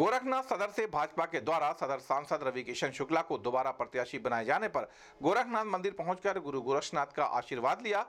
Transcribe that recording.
गोरखनाथ सदर से भाजपा के द्वारा सदर सांसद रवि किशन शुक्ला को दोबारा प्रत्याशी बनाए जाने पर गोरखनाथ मंदिर पहुंचकर गुरु गोरखनाथ का आशीर्वाद लिया